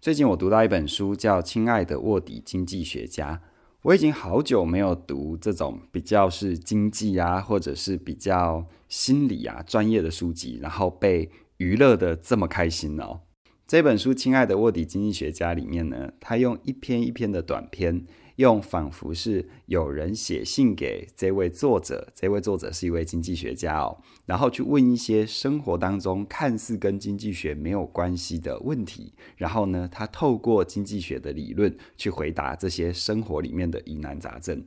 最近我读到一本书，叫《亲爱的卧底经济学家》。我已经好久没有读这种比较是经济啊，或者是比较心理啊专业的书籍，然后被娱乐的这么开心了。这本书《亲爱的卧底经济学家》里面呢，他用一篇一篇的短篇，用仿佛是有人写信给这位作者，这位作者是一位经济学家哦，然后去问一些生活当中看似跟经济学没有关系的问题，然后呢，他透过经济学的理论去回答这些生活里面的疑难杂症。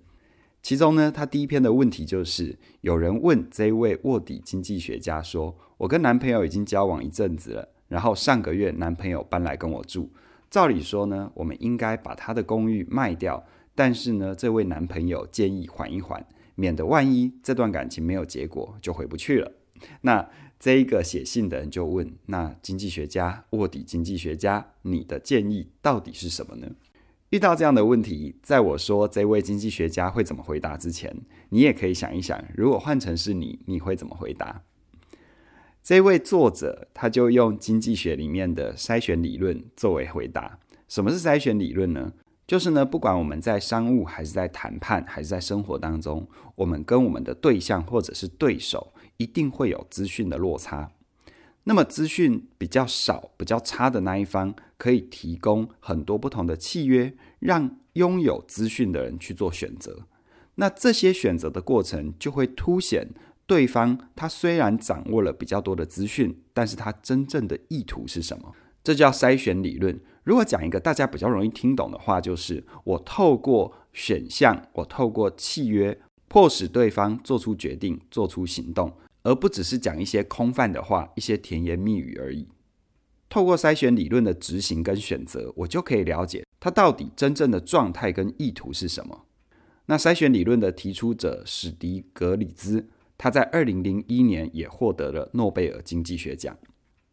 其中呢，他第一篇的问题就是有人问这位卧底经济学家说：“我跟男朋友已经交往一阵子了。”然后上个月男朋友搬来跟我住，照理说呢，我们应该把他的公寓卖掉。但是呢，这位男朋友建议缓一缓，免得万一这段感情没有结果，就回不去了。那这一个写信的人就问：那经济学家，卧底经济学家，你的建议到底是什么呢？遇到这样的问题，在我说这位经济学家会怎么回答之前，你也可以想一想，如果换成是你，你会怎么回答？这位作者他就用经济学里面的筛选理论作为回答。什么是筛选理论呢？就是呢，不管我们在商务还是在谈判还是在生活当中，我们跟我们的对象或者是对手一定会有资讯的落差。那么资讯比较少、比较差的那一方，可以提供很多不同的契约，让拥有资讯的人去做选择。那这些选择的过程就会凸显。对方他虽然掌握了比较多的资讯，但是他真正的意图是什么？这叫筛选理论。如果讲一个大家比较容易听懂的话，就是我透过选项，我透过契约，迫使对方做出决定、做出行动，而不只是讲一些空泛的话、一些甜言蜜语而已。透过筛选理论的执行跟选择，我就可以了解他到底真正的状态跟意图是什么。那筛选理论的提出者史迪格里兹。他在二零零一年也获得了诺贝尔经济学奖。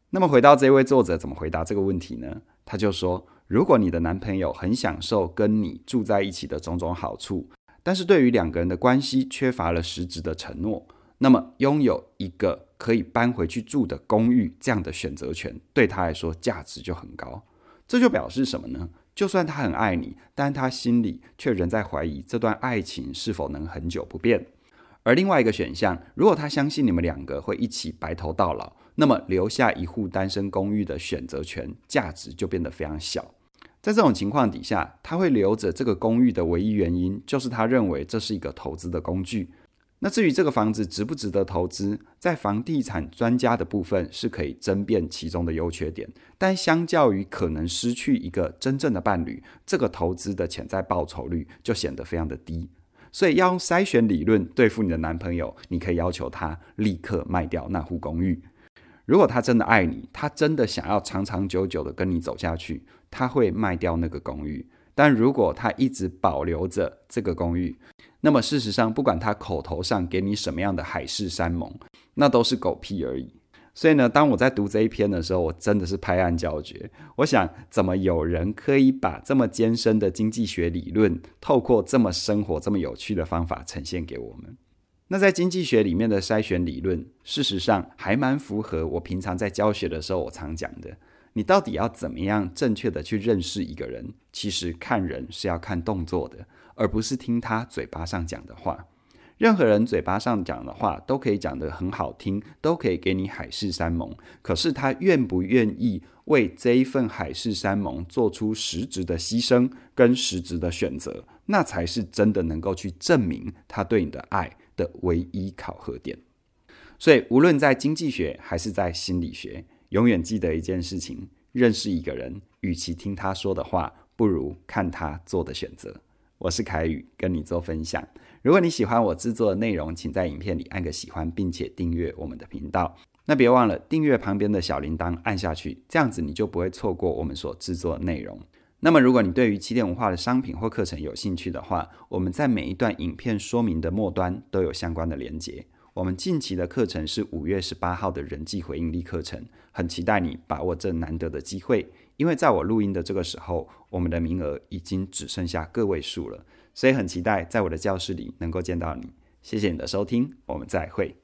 那么回到这位作者怎么回答这个问题呢？他就说：“如果你的男朋友很享受跟你住在一起的种种好处，但是对于两个人的关系缺乏了实质的承诺，那么拥有一个可以搬回去住的公寓这样的选择权，对他来说价值就很高。这就表示什么呢？就算他很爱你，但他心里却仍在怀疑这段爱情是否能很久不变。”而另外一个选项，如果他相信你们两个会一起白头到老，那么留下一户单身公寓的选择权价值就变得非常小。在这种情况底下，他会留着这个公寓的唯一原因，就是他认为这是一个投资的工具。那至于这个房子值不值得投资，在房地产专家的部分是可以争辩其中的优缺点。但相较于可能失去一个真正的伴侣，这个投资的潜在报酬率就显得非常的低。所以要用筛选理论对付你的男朋友，你可以要求他立刻卖掉那户公寓。如果他真的爱你，他真的想要长长久久的跟你走下去，他会卖掉那个公寓。但如果他一直保留着这个公寓，那么事实上，不管他口头上给你什么样的海誓山盟，那都是狗屁而已。所以呢，当我在读这一篇的时候，我真的是拍案叫绝。我想，怎么有人可以把这么艰深的经济学理论，透过这么生活、这么有趣的方法呈现给我们？那在经济学里面的筛选理论，事实上还蛮符合我平常在教学的时候，我常讲的：你到底要怎么样正确的去认识一个人？其实看人是要看动作的，而不是听他嘴巴上讲的话。任何人嘴巴上讲的话都可以讲得很好听，都可以给你海誓山盟，可是他愿不愿意为这一份海誓山盟做出实质的牺牲跟实质的选择，那才是真的能够去证明他对你的爱的唯一考核点。所以，无论在经济学还是在心理学，永远记得一件事情：认识一个人，与其听他说的话，不如看他做的选择。我是凯宇，跟你做分享。如果你喜欢我制作的内容，请在影片里按个喜欢，并且订阅我们的频道。那别忘了订阅旁边的小铃铛，按下去，这样子你就不会错过我们所制作内容。那么，如果你对于起点文化的商品或课程有兴趣的话，我们在每一段影片说明的末端都有相关的连接。我们近期的课程是五月十八号的人际回应力课程，很期待你把握这难得的机会。因为在我录音的这个时候，我们的名额已经只剩下个位数了，所以很期待在我的教室里能够见到你。谢谢你的收听，我们再会。